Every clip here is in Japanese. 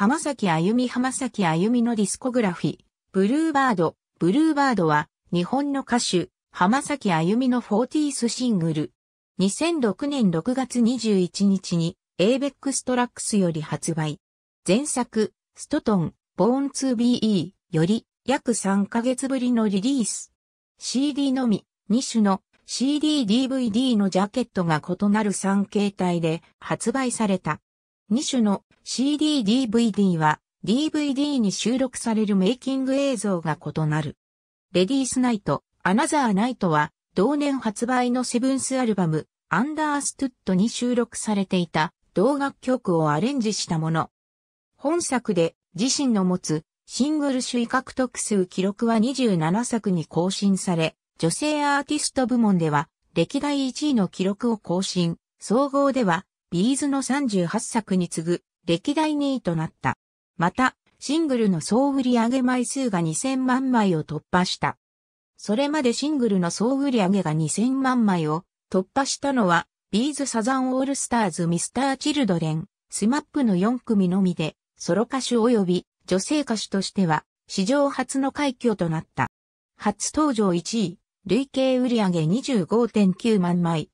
浜崎あゆみ浜崎あゆみのディスコグラフィ、ブルーバード、ブルーバードは、日本の歌手、浜崎あゆみのフォーティースシングル。2006年6月21日に、a ックストラックスより発売。前作、ストトン、ボーン 2BE より、約3ヶ月ぶりのリリース。CD のみ、2種の CD-DVD のジャケットが異なる3形態で発売された。2種の CD-DVD は DVD に収録されるメイキング映像が異なる。レディースナイト、アナザーナイトは同年発売のセブンスアルバム、アンダーストゥットに収録されていた同楽曲をアレンジしたもの。本作で自身の持つシングル主位獲得数記録は27作に更新され、女性アーティスト部門では歴代1位の記録を更新、総合ではビーズの38作に次ぐ歴代2位となった。また、シングルの総売上枚数が2000万枚を突破した。それまでシングルの総売上が2000万枚を突破したのは、ビーズサザンオールスターズミスターチルドレン、スマップの4組のみで、ソロ歌手及び女性歌手としては、史上初の快挙となった。初登場1位、累計売上25.9万枚、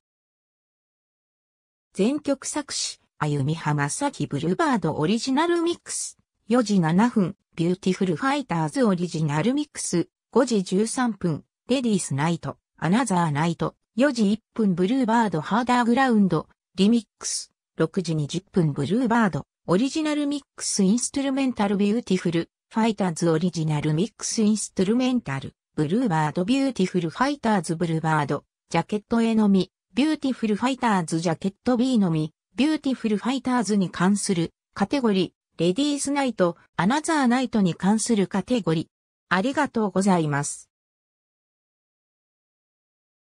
全曲作詞、あゆみはまさきブルーバードオリジナルミックス。4時7分、ビューティフルファイターズオリジナルミックス。5時13分、レディースナイト、アナザーナイト。4時1分、ブルーバードハーダーグラウンド、リミックス。6時20分、ブルーバード、オリジナルミックスインストゥルメンタルビューティフル、ファイターズオリジナルミックスインストゥルメンタル、ブルーバードビューティフルファイターズブルーバード、ジャケット絵のみ。ビューティフルファイターズジャケット B のみ、ビューティフルファイターズに関するカテゴリー、レディースナイト、アナザーナイトに関するカテゴリー。ありがとうございます。